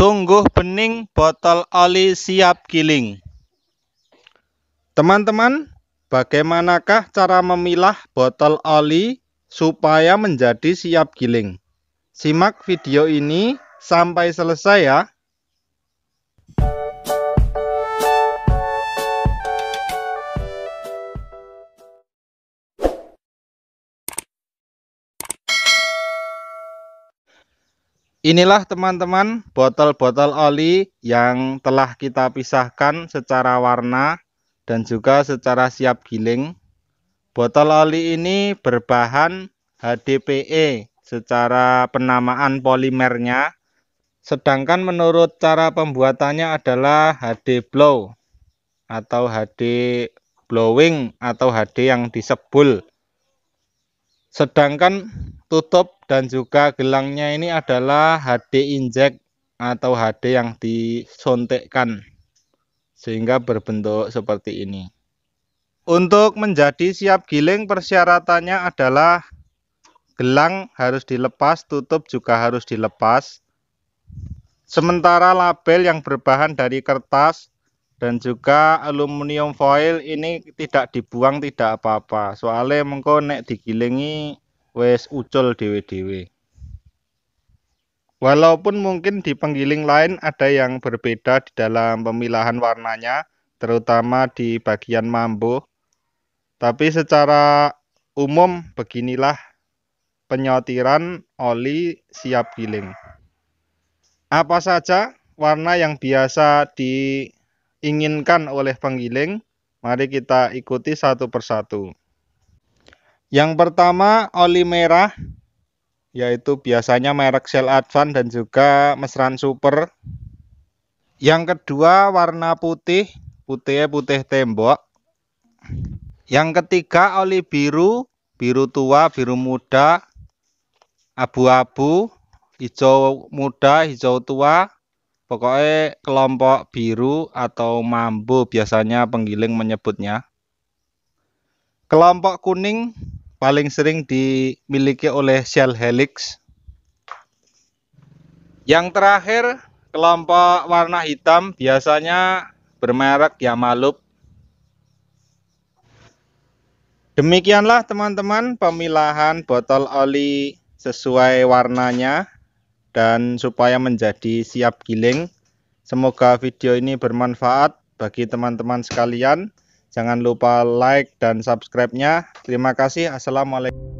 Sungguh bening botol oli siap giling. Teman-teman, bagaimanakah cara memilah botol oli supaya menjadi siap giling? Simak video ini sampai selesai ya. Inilah teman-teman botol-botol oli yang telah kita pisahkan secara warna dan juga secara siap giling. Botol oli ini berbahan HDPE secara penamaan polimernya, sedangkan menurut cara pembuatannya adalah HD blow atau HD blowing atau HD yang disebul. Sedangkan tutup dan juga gelangnya ini adalah HD inject atau HD yang disontekkan sehingga berbentuk seperti ini untuk menjadi siap giling persyaratannya adalah gelang harus dilepas tutup juga harus dilepas sementara label yang berbahan dari kertas dan juga aluminium foil ini tidak dibuang tidak apa-apa soalnya mengkonek digilingi Wes ucul dewe-dewe. Walaupun mungkin di penggiling lain ada yang berbeda di dalam pemilahan warnanya, terutama di bagian mambo. Tapi secara umum beginilah penyortiran oli siap giling. Apa saja warna yang biasa diinginkan oleh penggiling? Mari kita ikuti satu persatu. Yang pertama oli merah yaitu biasanya merek Shell Advan dan juga Mesran Super. Yang kedua warna putih, putihnya putih tembok. Yang ketiga oli biru, biru tua, biru muda, abu-abu, hijau muda, hijau tua. Pokoknya kelompok biru atau mambo biasanya penggiling menyebutnya. Kelompok kuning paling sering dimiliki oleh shell helix. Yang terakhir, kelompok warna hitam biasanya bermerek Yamalup. Demikianlah teman-teman pemilahan botol oli sesuai warnanya dan supaya menjadi siap giling. Semoga video ini bermanfaat bagi teman-teman sekalian. Jangan lupa like dan subscribe-nya. Terima kasih. Assalamualaikum.